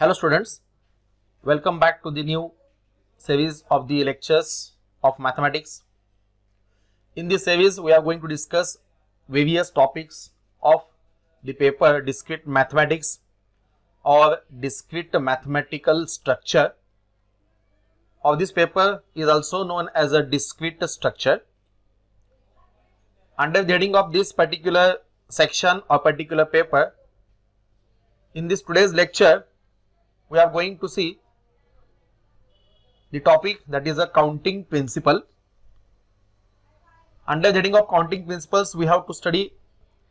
Hello students, welcome back to the new series of the lectures of mathematics. In this series, we are going to discuss various topics of the paper discrete mathematics or discrete mathematical structure. Of this paper is also known as a discrete structure. Under the heading of this particular section or particular paper, in this today's lecture, we are going to see the topic that is a counting principle. Under heading of counting principles, we have to study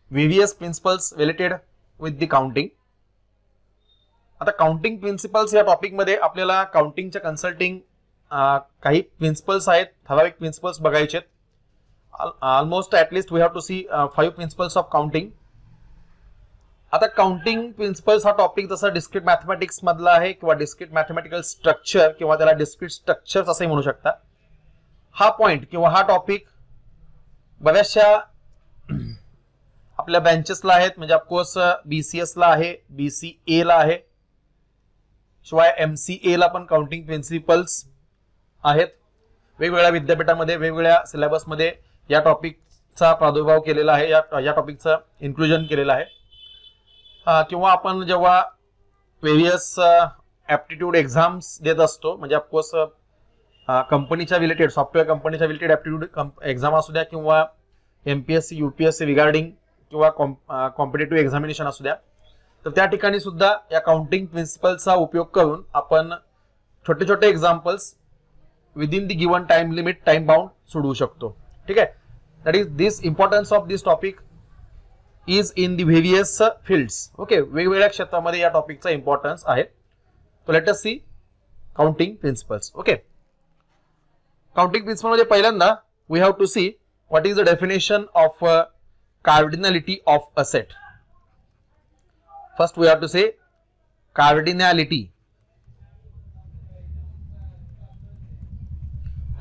various principles related with the counting. At the counting principles, here topic made up counting cha consulting uh, principles, hai, principles bagai chet. almost at least we have to see five principles of counting. आता counting principles हा topic जसा discrete mathematics मधला आहे किंवा discrete mathematical structure किंवा त्याला discrete structures असे म्हणू शकता हा पॉइंट किंवा हा टॉपिक बऱ्याचशा आपल्या बँचेसला आहेत म्हणजे ऑफकोर्स ला आहे बीसीए ला आहे शिवाय एमसीए ला पण काउंटिंग प्रिन्सिपल्स आहेत वेगवेगळ्या विद्यापीठामध्ये वेगवेगळ्या सिलेबसमध्ये या टॉपिकचा प्रादुर्भाव केलेला आहे या या टॉपिकचं इन्क्लुजन केलेलं आहे किंवा आपण जेव्हा वेरियस ॲप्टिट्यूड एक्झाम्स देत असतो म्हणजे ऑफकोर्स कंपनीच्या रिलेटेड सॉफ्टवेअर कंपनीच्या रिलेटेड ॲप्टिट्यूड कंप एक्झाम असू द्या किंवा M P S C U P S C regarding किंवा कॉम्प कॉम्पिटेटिव्ह एक्झामिनेशन असू द्या तर त्या ठिकाणी सुद्धा या काउंटिंग प्रिन्सिपलचा उपयोग करून आपण छोटे छोटे examples within the given time limit time bound सोडवू शकतो ठीक आहे that is this importance of this topic is in the various fields okay वेगवेगळ्या क्षेत्रामध्ये या टॉपिकचा इम्पॉर्टन्स आहे तो let us see counting principles okay counting principle म्हणजे पहिल्यांदा we have to see what is the definition of cardinality of a set first we have to say cardinality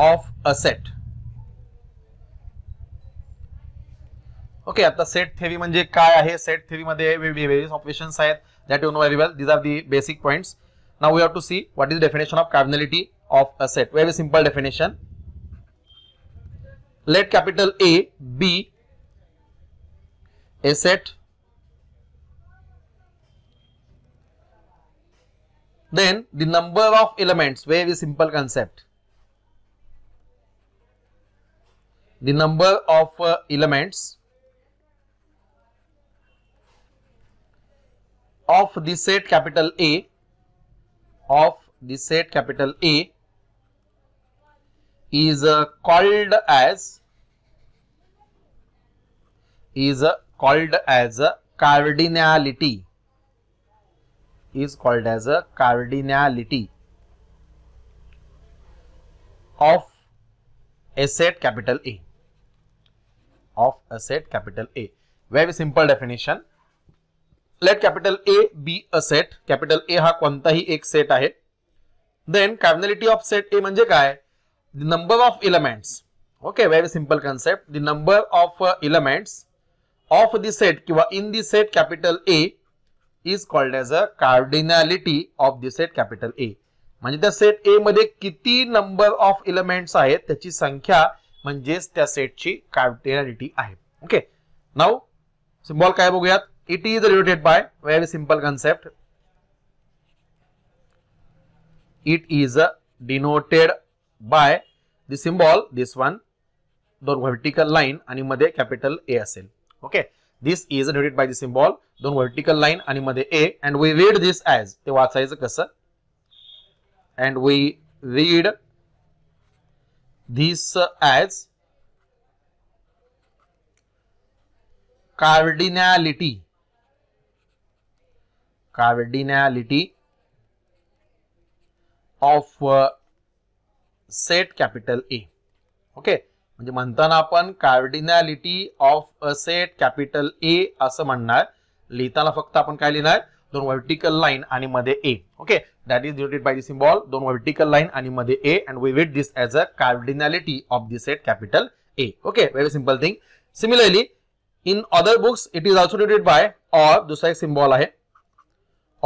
of a set okay आता set theory म्हणजे काय आहे set theory मध्ये various operations आहेत that you know very well these are the basic points now we have to see what is definition of cardinality of a set very simple definition let capital A be a set then the number of elements very simple simple the number number of of the set capital A of the set capital A is uh, called as is uh, called as uh, cardinality is called as a uh, cardinality of a set capital A of a set capital A very simple definition let capital A be a set capital A हा कोणताही एक set आहे then cardinality of set A म्हणजे काय number of elements okay very simple concept the number of elements of the set किंवा in the set capital A is called as a cardinality of the set capital A म्हणजे त्या set ए मध्ये किती number of elements आहेत त्याची संख्या म्हणजेच त्या सेटची कार्डिनॅलिटी आहे ओके नाव सिम्बॉल काय बघूयात It is related by very simple concept. It is denoted by the symbol this one दोन व्हर्टिकल लाईन आणि मध्ये कॅपिटल ए असेल ओके दिस इज डेटेड बाय द सिम्बॉल दोन व्हर्टिकल लाईन आणि मध्ये A and we read this as ते वाचायचं कसं and we read this as cardinality cardinality of set capital A okay म्हणजे म्हणताना आपण cardinality of a set capital A असं म्हणणार लिहिताना फक्त आपण काय लिहिणार दोन व्हर्टिकल लाईन आणि मध्ये ए ओके दॅट इज डिटेड बाय द सिम्बॉल दोन व्हर्टिकल लाईन आणि मध्ये A and we write this as a cardinality of the set capital A okay very simple thing similarly in other books it is also डिटेड by or दुसरा एक symbol आहे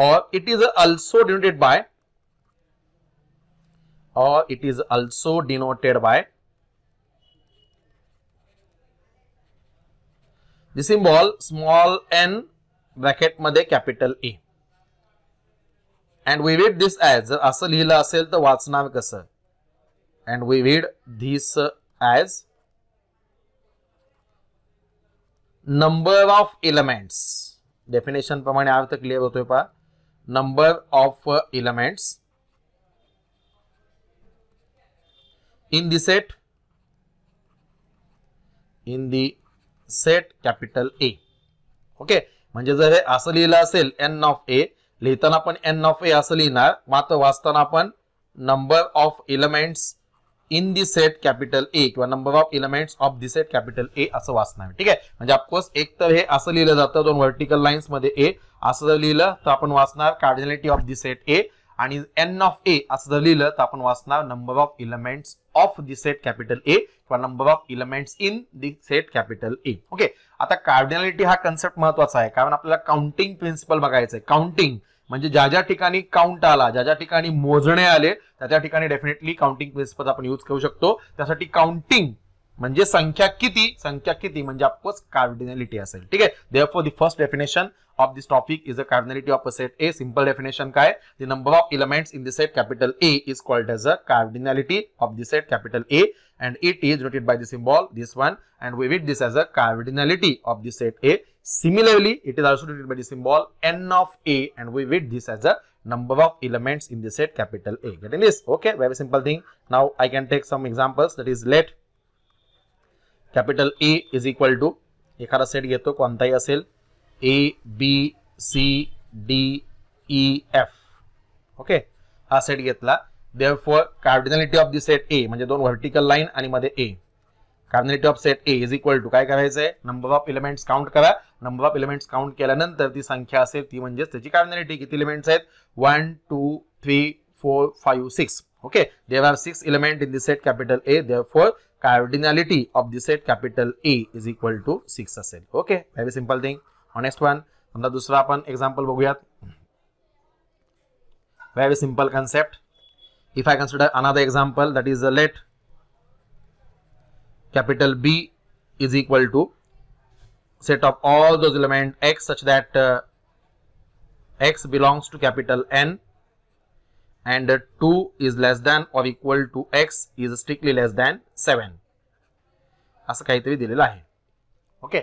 or it is also denoted by or it is also denoted by the symbol small n bracket madhe capital A. And we read this as the asal hila asal the vatsana kasa. And we read this as number of elements. Definition pramani avta clear hotoy pa. Hai number of uh, elements in the set in the set capital A okay म्हणजे जर हे असं लिहिलं असेल N of ए लिहिताना पण N of ए असं लिहिणार मात्र वाचताना पण number of elements in the set capital A किंवा number of elements of the set capital A असं वाचणार ठीक आहे म्हणजे ऑफकोर्स एक तर हे असं लिहिलं जातं दोन व्हर्टिकल लाईन्स मध्ये ए असं जर लिहिलं तर आपण वाचणार cardinality of the set A आणि एन ऑफ ए असं जर लिहिलं तर आपण वाचणार number of elements of the set capital A किंवा number of elements in the set capital A okay आता कार्डिनॅलिटी हा कन्सेप्ट महत्वाचा आहे कारण आपल्याला काउंटिंग प्रिन्सिपल बघायचं आहे काउंटिंग म्हणजे ज्या ज्या ठिकाणी काउंट आला ज्या ज्या ठिकाणी मोजणे आले त्या त्या ठिकाणी डेफिनेटली काउंटिंग प्रिन्सिपल आपण यूज करू शकतो त्यासाठी काउंटिंग मंजे संख्या किती संख्या किती मंजे आपको कार्डिनलिटी आसे ठीक है therefore the first definition of this topic is the cardinality of a set A simple definition का है the number of elements in the set capital A is called as a cardinality of the set capital A and it is denoted by the symbol this one and we read this as a cardinality of the set A similarly it is also written by the symbol n of A and we read this as a number of elements in the set capital A getting this okay very simple thing now I can take some examples that is let capital A is equal to एखादा set घेतो कोणताही असेल A B C D E F okay हा set घेतला therefore cardinality of the set A म्हणजे दोन vertical line आणि मध्ये A cardinality of set A is equal to काय करायचं आहे नंबर ऑफ इलिमेंट्स काउंट करा नंबर ऑफ एलिमेंट्स काउंट केल्यानंतर ती संख्या असेल ती म्हणजेच त्याची कार्डिनॅलिटी किती एलिमेंट्स आहेत one two three four five six Okay, there are six element in the set capital A. Therefore, cardinality of the set capital A is equal to six असेल. Okay, very simple thing. Next one. समजा दुसरा आपण example बघूयात. Very simple concept. If I consider another example, that is let capital B is equal to set of all those element x such that uh, x belongs to capital N and 2 is less than or equal to x is strictly less than 7 असं काहीतरी दिलेलं आहे okay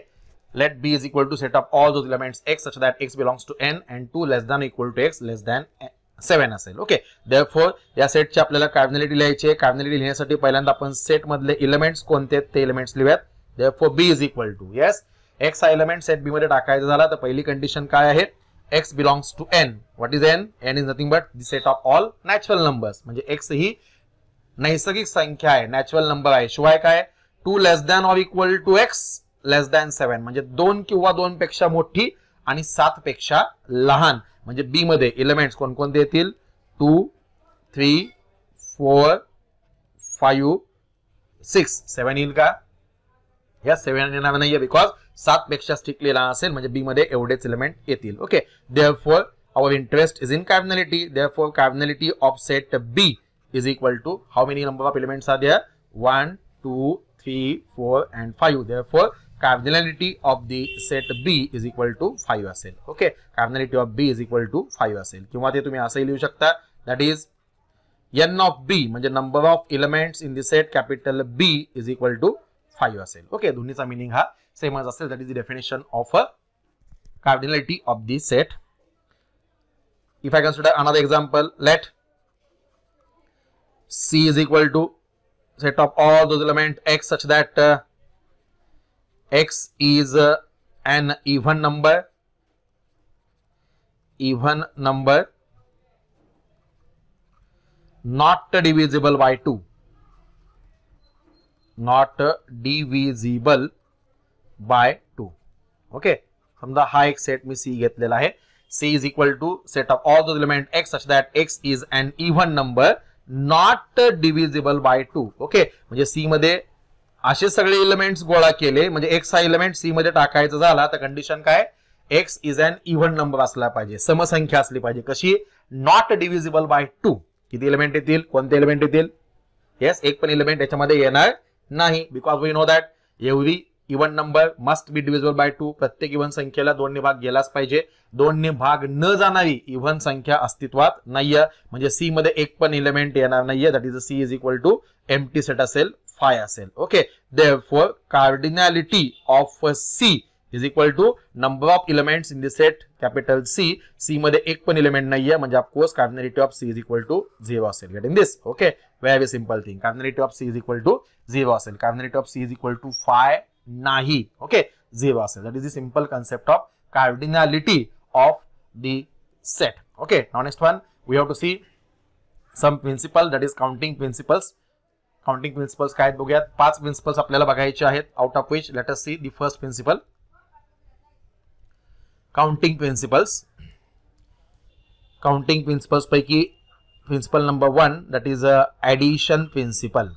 let B is equal to set of all those elements x such that x belongs to N and two less than equal to x less than seven असेल okay देअरफोर या सेटची आपल्याला कार्बनॅलिटी लिहायची आहे लिहिण्यासाठी पहिल्यांदा आपण सेट सेटमधले इलेमेंट्स कोणते ते इलेमेंट्स लिहूयात therefore B is equal to yes x हा इलेमेंट सेट बी मध्ये टाकायचा झाला तर पहिली कंडिशन काय आहे x belongs to n. What is n? n is nothing but the set of all natural numbers. म्हणजे x ही नैसर्गिक संख्या आहे नॅचरल नंबर आहे शिवाय काय two less than or equal to x less than seven म्हणजे दोन किंवा दोन पेक्षा मोठी आणि सात पेक्षा लहान म्हणजे बी मध्ये इलेमेंट्स कोणकोणते येतील two three four five six seven येईल का या सेवन येणार नाही बिकॉज सात पेक्षा स्टिकलेला असेल म्हणजे बी मध्ये एवढेच एलिमेंट येतील okay therefore our interest is in cardinality therefore cardinality of set B is equal to how many number of elements are there one two three four and five therefore cardinality of the set B is equal to five असेल okay cardinality of B is equal to five असेल किंवा ते तुम्ही असंही लिहू शकता that is N of B म्हणजे number of elements in the set capital B is equal to five असेल ओके दोन्हीचा मिनिंग हा same as ourselves that is the definition of a cardinality of the set. If I consider another example let C is equal to set of all those element x such that uh, x is uh, an even number even number not divisible by 2 not divisible by two okay समजा हा एक set मी C घेतलेला आहे C is equal to set of all those element x such that x is and even number not divisible by two okay म्हणजे C मध्ये असे सगळे एलिमेंट गोळा केले म्हणजे एक्स हा एलिमेंट सी मध्ये टाकायचा झाला तर कंडिशन काय x is and even number असला पाहिजे समसंख्या असली पाहिजे कशी नॉट डिव्हिजिबल बाय टू किती एलिमेंट येतील कोणते एलिमेंट येतील येस एक पण एलिमेंट याच्यामध्ये येणार नाही बिकॉज वी नो दॅट एवढी even number must be divisible by two प्रत्येक इव्हन संख्येला दोन्ही भाग गेलाच पाहिजे दोन्ही भाग न जाणारी इव्हन संख्या अस्तित्वात नाहीये म्हणजे सी मध्ये एक पण इलिमेंट येणार नाहीये that is C is equal to empty set असेल फाय असेल okay therefore cardinality of C is equal to number of elements in the set capital C C मध्ये एक पण इलिमेंट नाहीये म्हणजे of course cardinality of C is equal to zero असेल get in this okay very simple thing cardinality of C is equal to zero असेल cardinality of C is equal to five नाही okay zero असेल that is the simple concept of cardinality of the set okay now next one we have to see some principle that is counting principles counting principles काय बघूयात पाच principles आपल्याला बघायचे आहेत out of which let us see the first principle counting principles counting principles पैकी principle number one that is a addition principle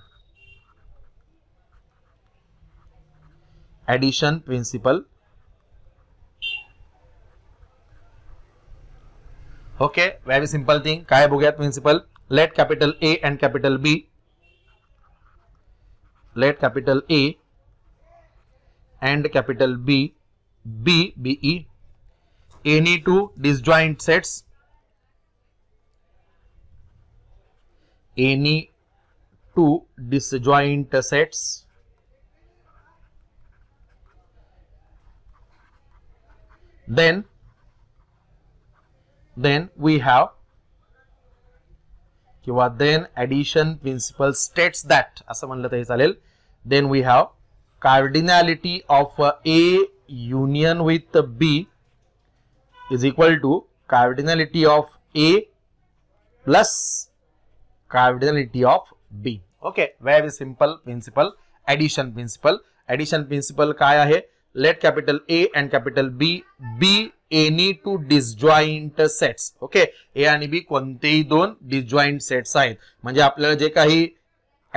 addition principle. Okay, very simple thing. Kaya principle. Let capital A and capital B. Let capital A and capital B, B, B, E, any two disjoint sets, any two disjoint sets then then we have किंवा then addition principle states that असं म्हणलं तरी चालेल then we have cardinality of A union with B is equal to cardinality of A plus cardinality of B okay very simple principle addition principle addition principle काय आहे let capital A and capital B be any two disjoint sets okay A आणि B कोणतेही दोन disjoint sets आहेत म्हणजे आपल्याला जे काही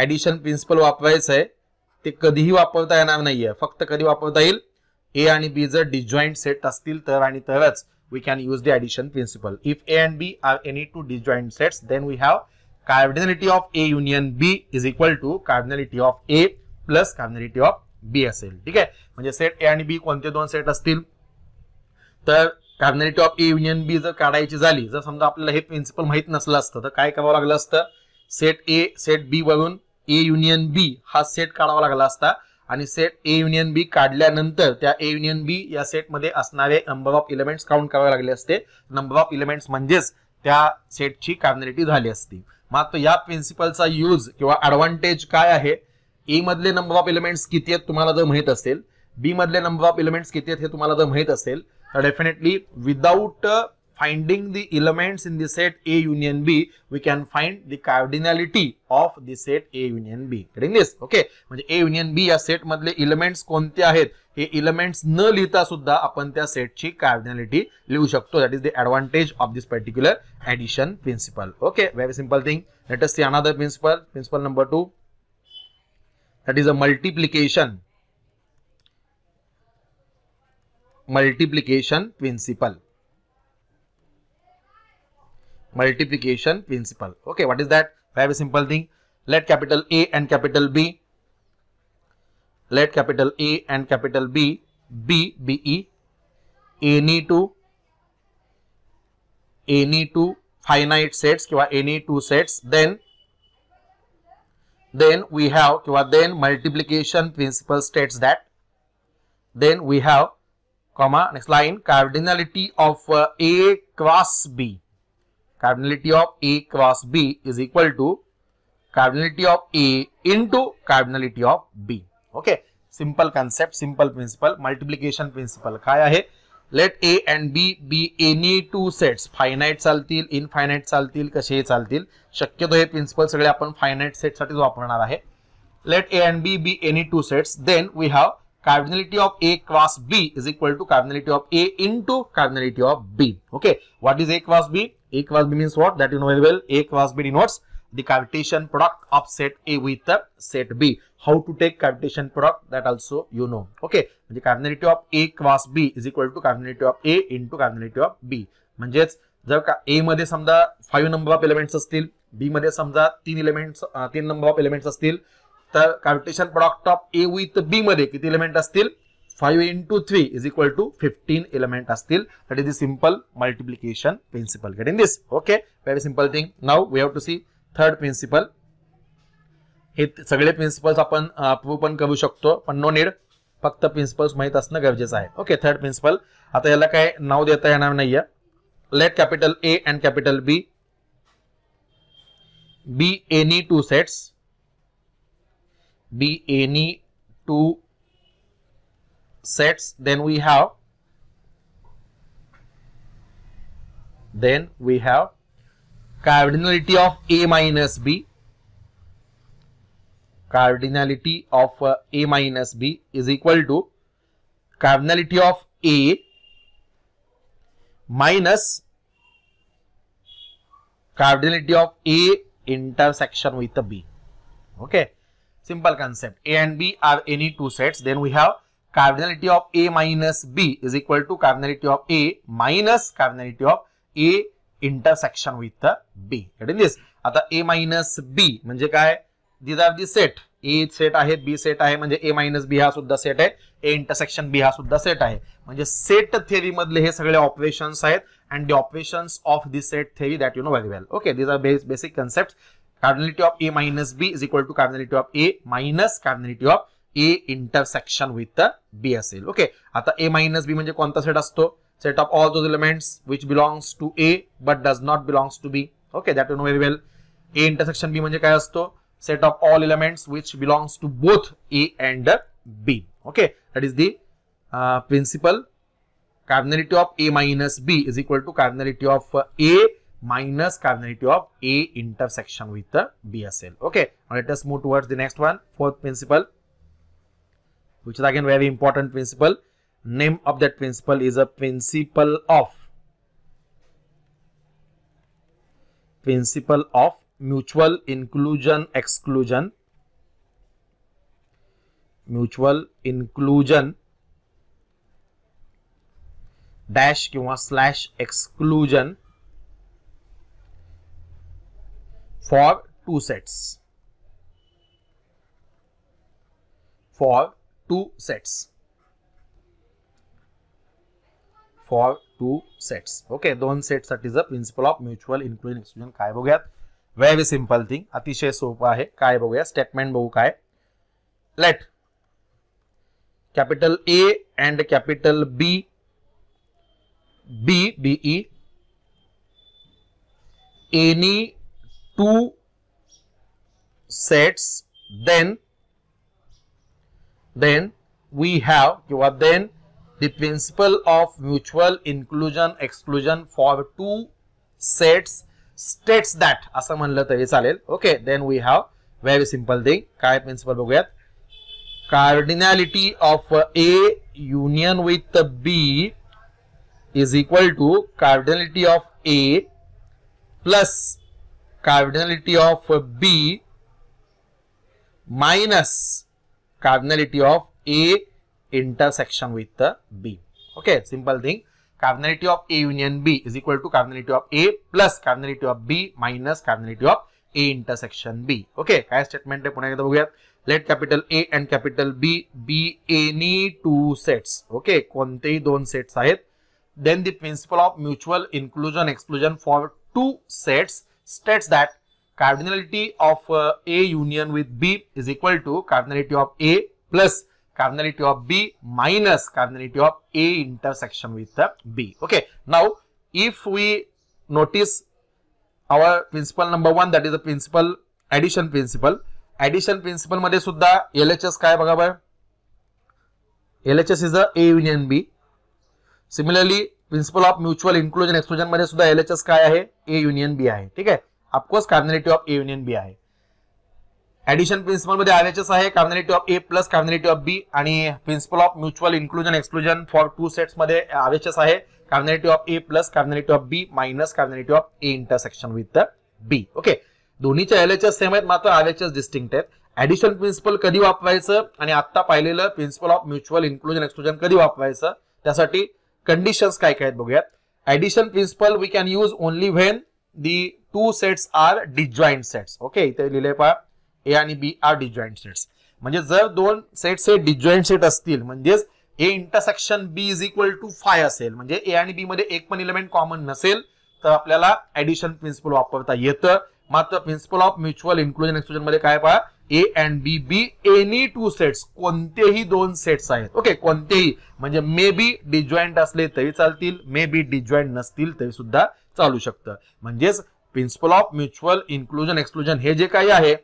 एडिशन प्रिन्सिपल वापरायचं आहे ते कधीही वापरता येणार नाहीये फक्त कधी वापरता येईल ए आणि बी जर डिजॉईंट सेट असतील तर आणि तरच we can use the addition principle if A and B are any two disjoint sets then we have cardinality of A union B is equal to cardinality of A plus cardinality of B असेल ठीक आहे म्हणजे set A आणि बी कोणते दोन set असतील तर कार्नेलिटी of A union बी जर काढायची झाली जर समजा आपल्याला हे प्रिन्सिपल माहीत नसलं असतं तर काय करावं लागलं असतं सेट ए सेट बी वरून ए युनियन बी हा सेट काढावा लागला असता आणि सेट ए युनियन बी काढल्यानंतर त्या ए युनियन बी या सेटमध्ये असणारे नंबर ऑफ इलेमेंट्स काउंट करावे लागले असते नंबर ऑफ इलेमेंट्स म्हणजेच त्या सेटची कार्नेलिटी झाली असती मात्र या प्रिन्सिपलचा यूज किंवा ॲडव्हान्टेज काय आहे ए मधले नंबर ऑफ एलिमेंट्स किती आहेत तुम्हाला जर माहित असेल बी मधले नंबर ऑफ एलिमेंट्स किती आहेत हे तुम्हाला जर माहित असेल तर definitely without finding the elements in the set A union B we can find the cardinality of the set A union B this okay म्हणजे ए युनियन बी या सेट मधले एलिमेंट्स कोणते आहेत हे एलिमेंट्स न लिहिता सुद्धा आपण त्या सेटची कार्डिनॅलिटी लिहू शकतो that is the advantage of this particular addition principle okay very simple thing let us see another principle principle number two that is a multiplication multiplication principle multiplication principle okay what is that very simple thing let capital a and capital b let capital a and capital b b b e any two any two finite sets किंवा any two sets then then we have, then multiplication principle states that. Then we have, comma, next line, cardinality of uh, A cross B. Cardinality of A cross B is equal to cardinality of A into cardinality of B. Okay. simple concept, simple principle, multiplication principle. काय let A and B be any two sets finite चालतील इन चालतील कसे हे चालतील शक्यतो हे principal सगळे आपण फायनाइट सेटसाठी वापरणार आहे let A and B be any two sets then we have cardinality of A cross B is equal to cardinality of A into cardinality of B okay what is A cross B A cross B means what that in very well A cross B denotes the Cartesian product of set A with the set B. How to take Cartesian product that also you know. Okay. म्हणजे cardinality of A cross B is equal to cardinality of A into cardinality of B. म्हणजेच जर का ए मध्ये समजा five number of elements असतील बी मध्ये समजा तीन एलिमेंट्स तीन नंबर ऑफ एलिमेंट्स असतील तर Cartesian product of A with B मध्ये किती एलिमेंट असतील five into three is equal to fifteen element असतील that is the simple multiplication principle get in this okay very simple thing now we have to see third principle हे सगळे principles आपण prove पण करू शकतो पण no need फक्त principles माहीत असणं गरजेचं आहे ओके थर्ड प्रिन्सिपल आता याला काय नाव देता येणार नाही आहे let capital A and capital B be any two sets be any two sets then we have then we have cardinality of A minus B. Cardinality of uh, A minus B is equal to cardinality of A minus cardinality of A intersection with B. Okay. Simple concept. A and B are any two sets. Then we have cardinality of A minus B is equal to cardinality of A minus cardinality of A intersection with the B is आता A minus B म्हणजे काय these are the set A set आहे B set आहे म्हणजे ए minus बी हा सुद्धा set आहे ए intersection बी हा सुद्धा सेट आहे म्हणजे सेट थेरी मधले हे सगळे ऑपरेशन आहेत and the operation of the set theory that you know very well okay these are base basic concept cardinality of A minus B is equal to cardinality of A minus cardinality of A intersection with B असेल okay आता A minus B म्हणजे कोणता set असतो set up all those elements which belongs to A but does not belongs to B. Okay, that you know very well. A intersection B म्हणजे काय असतो set of all elements which belongs to both A and B. Okay, that is the uh, principle. Cardinality of A minus B is equal to cardinality of uh, A minus cardinality of A intersection with the uh, BSL. Okay, now let us move towards the next one, fourth principle, which is again very important principle name of that principle is a principle of principle of mutual inclusion exclusion mutual inclusion dash किंवा slash exclusion for two sets for two sets. For two sets okay दोन सेटसाठीचं principle of mutual inclusion exclusion काय बघूयात very simple thing अतिशय सोपं आहे काय बघूया स्टेटमेंट बघू काय let capital A and capital B be be any two sets then then we have किंवा then the principle of mutual inclusion exclusion for two sets states that असं म्हणलं तरी चालेल okay then we have very simple thing काय principle बघूयात cardinality of A union with B is equal to cardinality of A plus cardinality of B minus cardinality of A intersection with the B. Okay, simple thing. Cardinality of A union B is equal to cardinality of A plus cardinality of B minus cardinality of A intersection B. Okay, काय statement Let capital A and capital B be any two sets. Okay, कोणतेही दोन sets आहेत. Then the principle of mutual inclusion exclusion for two sets states that cardinality of uh, A union with B is equal to cardinality of A plus cardinality of B minus cardinality of A intersection with the B. Okay. Now, if we notice our principle number one, that is the principle addition principle. Addition principle मध्ये सुद्धा LHS काय बघा बरं. LHS is the A union B. Similarly, principle of mutual inclusion exclusion मध्ये सुद्धा LHS काय आहे A union B आहे. ठीक आहे. Of course, cardinality of A union B आहे. ऍडिशन प्रिन्सिपल मध्ये एच आहे cardinality of A plus cardinality of B आणि principle of mutual inclusion exclusion for two sets मध्ये आर एच एस आहे cardinality of A plus cardinality of B minus cardinality of A intersection with B okay दोन्हीच्या L same आहेत मात्र R H distinct आहेत addition principle कधी वापरायचं आणि आता पाहिलेलं principle of mutual inclusion exclusion कधी वापरायचं त्यासाठी कंडिशन्स काय काय आहेत बघूयात addition principle we can use only when the two sets are disjoint sets okay इथे लिहिले पा ए आणि बी आर डिजॉइंट सेट्स म्हणजे जर दोन सेट्स हे डिजॉइंट सेट असतील म्हणजेच A intersection B is equal to phi असेल म्हणजे ए आणि बी मध्ये एक पण इलेमेंट कॉमन नसेल तर आपल्याला ऍडिशन प्रिन्सिपल वापरता येतं मात्र principle of mutual inclusion exclusion मध्ये काय पहा A and B be any two sets कोणतेही दोन सेट्स आहेत ओके कोणतेही म्हणजे मे बी डिजॉइंट असले तरी चालतील मे बी डिजॉइंट नसतील तरी सुद्धा चालू शकतं म्हणजेच principle of mutual inclusion exclusion हे जे काही आहे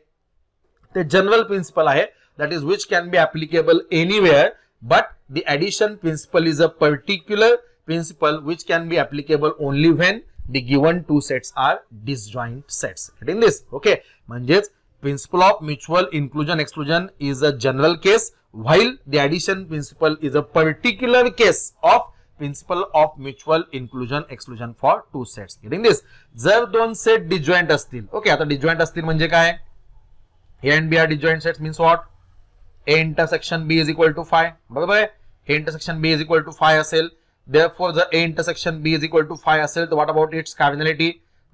ते जनरल प्रिन्सिपल आहे that is which can be applicable anywhere but the addition principle is a particular principle which can be applicable only when the given two sets are disjoint sets in this okay म्हणजेच principle of mutual inclusion exclusion is a general case while the addition principle is a particular case of principle of mutual inclusion exclusion for two sets getting this जर दोन set disjoint असतील okay आता disjoint असतील म्हणजे काय A and B are disjoint set means what A intersection B is equal to phi बरोबर आहे हे intersection B is equal to phi असेल therefore जर A B B is to phi असेल तर what about its cardinality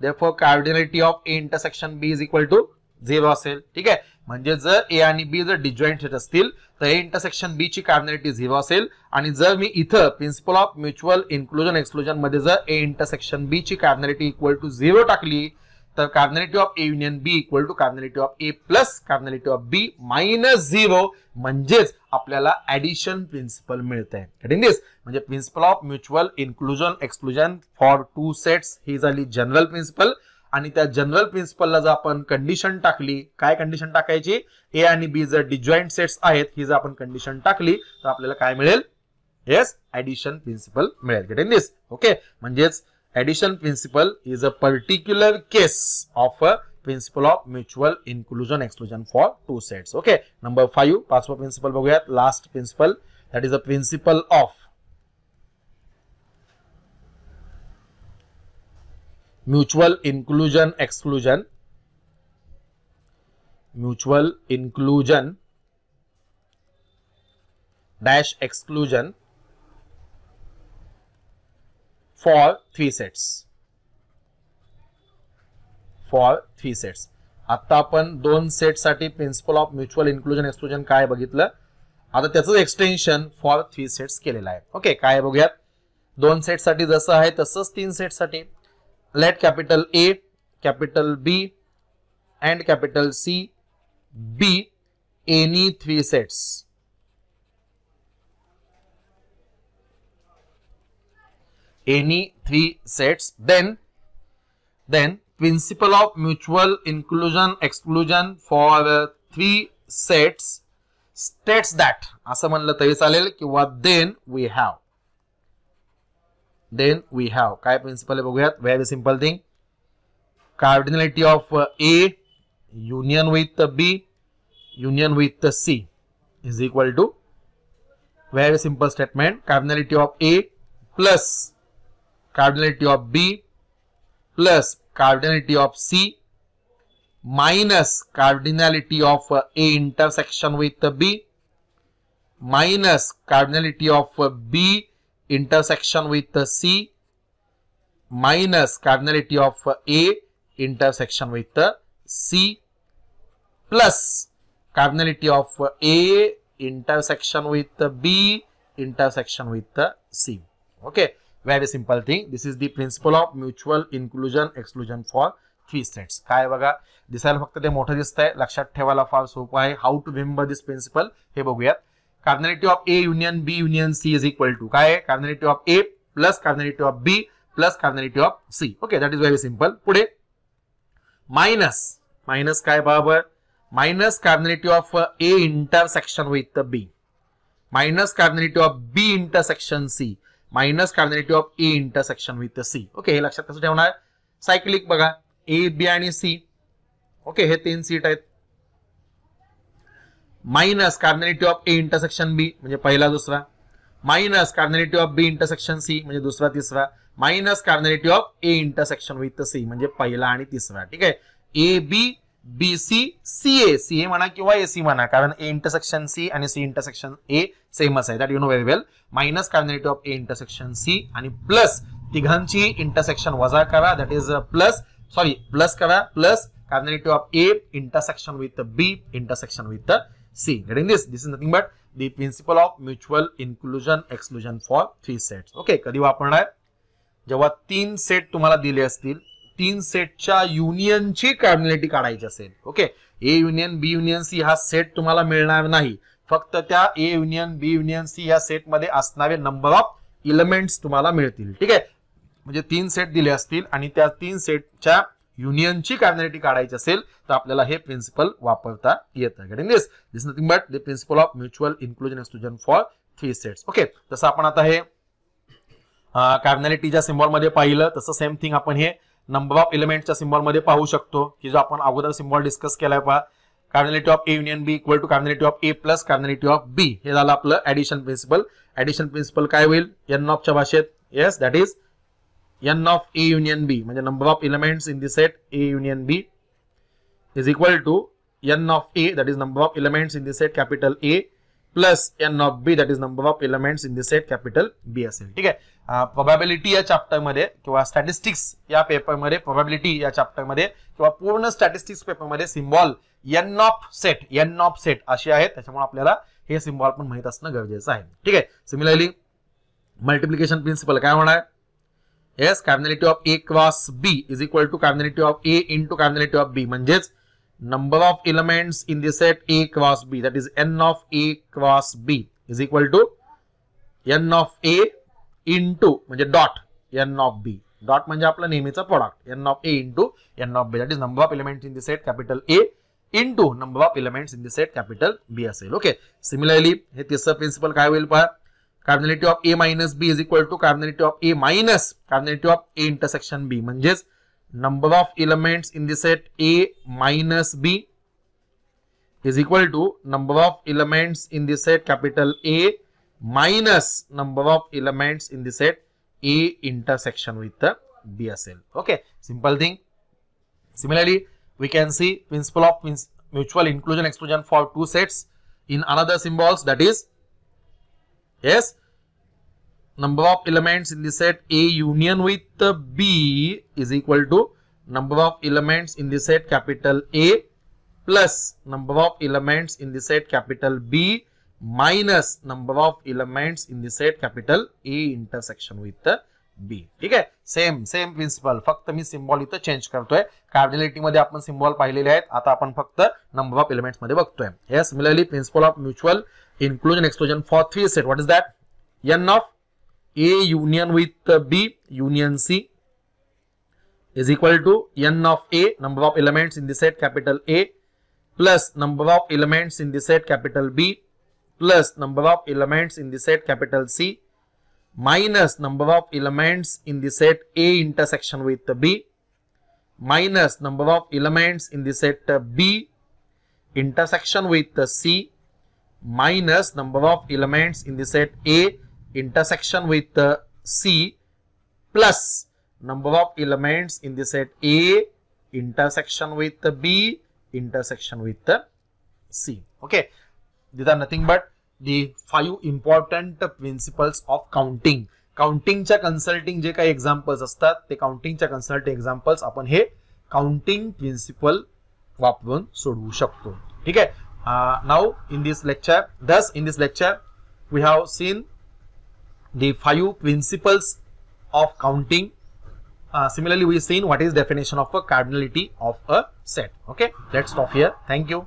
therefore cardinality of A intersection B is equal to zero असेल ठीक आहे म्हणजे जर ए आणि बी जर डिजॉइंट सेट असतील तर ए इंटरसेक्शन बी ची कार्डिनॅलिटी झिरो असेल आणि जर मी इथं principle of mutual inclusion exclusion मध्ये जर ए इंटरसेक्शन बी ची कार्डिनॅलिटी इक्वल टू झिरो टाकली तर cardinality of A union B equal to cardinality of A plus cardinality of B minus zero म्हणजेच आपल्याला ऍडिशन प्रिन्सिपल मिळत आहे म्हणजे principle of mutual inclusion exclusion for two sets ही झाली जनरल प्रिन्सिपल आणि त्या जनरल प्रिन्सिपलला जर आपण कंडिशन टाकली काय कंडिशन टाकायची ए आणि बी जर डिजॉईंट सेट्स आहेत ही जर आपण कंडिशन टाकली तर आपल्याला काय मिळेल येस ऍडिशन प्रिन्सिपल मिळेल ओके म्हणजेच addition principle is a particular case of a principle of mutual inclusion exclusion for two sets okay number पाचवं principle last principle of mutual inclusion exclusion mutual inclusion dash exclusion for three sets for three sets आता आपण दोन सेटसाठी principle of mutual inclusion exclusion काय बघितलं आता त्याचं extension for three sets केलेलं आहे ओके काय बघूयात दोन सेटसाठी जसं आहे तसंच तीन सेटसाठी let capital A capital B and capital C be any three sets any three sets then then principle of mutual inclusion exclusion for three sets states that asa manla tari chalel then we have then we have kay principle baghuyat very simple thing cardinality of uh, a union with b union with c is equal to very simple statement cardinality of a plus cardinality of B plus cardinality of C minus cardinality of uh, A intersection with B minus cardinality of uh, B intersection with uh, C minus cardinality of A intersection with C plus cardinality of A intersection with B intersection with C. Okay. Very simple thing this is the principle of mutual inclusion exclusion for three sets काय बघा दिसायला फक्त ते मोठं दिसतंय लक्षात ठेवायला फार सोपं आहे how to whim this principle हे बघूयात cardinality of A union B union C is equal to काय cardinality of A plus cardinality of B plus cardinality of C okay that is very simple पुढे minus minus काय बरोबर minus cardinality of A intersection with B minus cardinality of B intersection C minus cardinality of A intersection with C okay हे लक्षात कसं ठेवणार cyclic बघा A B आणि C okay हे तीन सीट आहेत minus cardinality of A intersection B म्हणजे पहिला दुसरा minus cardinality of B intersection C म्हणजे दुसरा तिसरा minus cardinality of A intersection with C म्हणजे पहिला आणि तिसरा ठीक आहे A B B C C A C A म्हणा किंवा ए सी म्हणा कारण ए इंटरसेक्शन सी आणि सी इंटरसेक्शन ए सेमच आहे that you know very well minus cardinality of A intersection C आणि प्लस तिघांची इंटरसेक्शन वजा करा that is plus sorry plus करा plus cardinality of A intersection with B intersection with C getting this this is nothing but the principle of mutual inclusion exclusion for three sets okay कधी वापरणार जेव्हा तीन set तुम्हाला दिले असतील तीन सेटच्या युनियनची कॅबिनेटी काढायची असेल okay A union B union C हा सेट तुम्हाला मिळणार नाही फक्त त्या A union B union C या सेटमध्ये असणारे नंबर ऑफ इलेमेंट्स तुम्हाला मिळतील ठीक आहे म्हणजे तीन सेट दिले असतील आणि त्या तीन सेटच्या युनियनची कॅबिनेटी काढायची असेल तर आपल्याला हे प्रिन्सिपल वापरता येतं this this nothing but the principle of mutual inclusion exclusion for three sets okay तसं आपण आता हे कॅबिनेटीच्या सिम्बॉलमध्ये पाहिलं तसं सेम थिंग आपण हे नंबर ऑफ एलिमेंटच्या सिम्बॉलमध्ये पाहू शकतो की जो आपण अगोदर सिम्बॉल डिस्कस केलाय पहा cardinality of A union B equal to cardinality of A plus cardinality of B हे झालं आपलं ऍडिशन प्रिन्सिपल ऍडिशन प्रिन्सिपल काय होईल एन ऑफच्या भाषेत yes that is N of A union B म्हणजे number of elements in the set A union B is equal to N of A that is number of elements in the set capital A plus N of B that is number of elements in the set capital B असेल ठीक आहे probability या चॅप्टरमध्ये किंवा statistics या पेपरमध्ये probability या चॅप्टरमध्ये किंवा पूर्ण स्टॅटिस्टिक्स पेपरमध्ये symbol N of set N of set अशी आहेत त्याच्यामुळे आपल्याला हे सिम्बॉल पण माहीत असणं गरजेचं आहे ठीक आहे सिमिलरली मल्टिप्लिकेशन प्रिन्सिपल काय होणार yes cardinality of A cross B is equal to cardinality of A into cardinality of B म्हणजेच number of elements in this set A cross B that is N of A cross B is equal to N of A into म्हणजे dot N of B dot म्हणजे आपला नेहमीचा product N of A into N of B that is number of elements in the set capital A into number of elements in the set capital B असेल okay similarly हे तिसरं principle काय होईल पहा cardinality of A minus B is equal to cardinality of A minus cardinality of A intersection B म्हणजेच number of elements in the set A minus B is equal to number of elements in the set capital A minus number of elements in the set A intersection with the BSL. Okay, simple thing. Similarly, we can see principle of mutual inclusion exclusion for two sets in another symbols that is yes number of elements in the set A union with B is equal to number of elements in the set capital A plus number of elements in the set capital B minus number of elements in the set capital A intersection with B ठीक आहे same same principal फक्त मी symbol इथं change करतोय कार्डिलिटी मध्ये आपण symbol पाहिलेले आहेत आता आपण फक्त नंबर ऑफ एलिमेंट्स मध्ये बघतोय yes similarly principle of mutual inclusion exclusion for three set what is that N of A union with B union C is equal to N of A number of elements in the set capital A plus number of elements in the set capital B plus number of elements in the set capital C minus number of elements in the set A intersection with B minus number of elements in the set B intersection with C minus number of elements in the set A intersection with C plus number of elements in the set A intersection with B intersection with C. Okay these are nothing but the five important principles of counting counting cha consulting je examples astat te counting cha consulting examples apan he counting principle vapun sodu shakto thik hai now in this lecture thus in this lecture we have seen the five principles of counting uh, similarly we seen what is definition of a cardinality of a set okay let's stop here thank you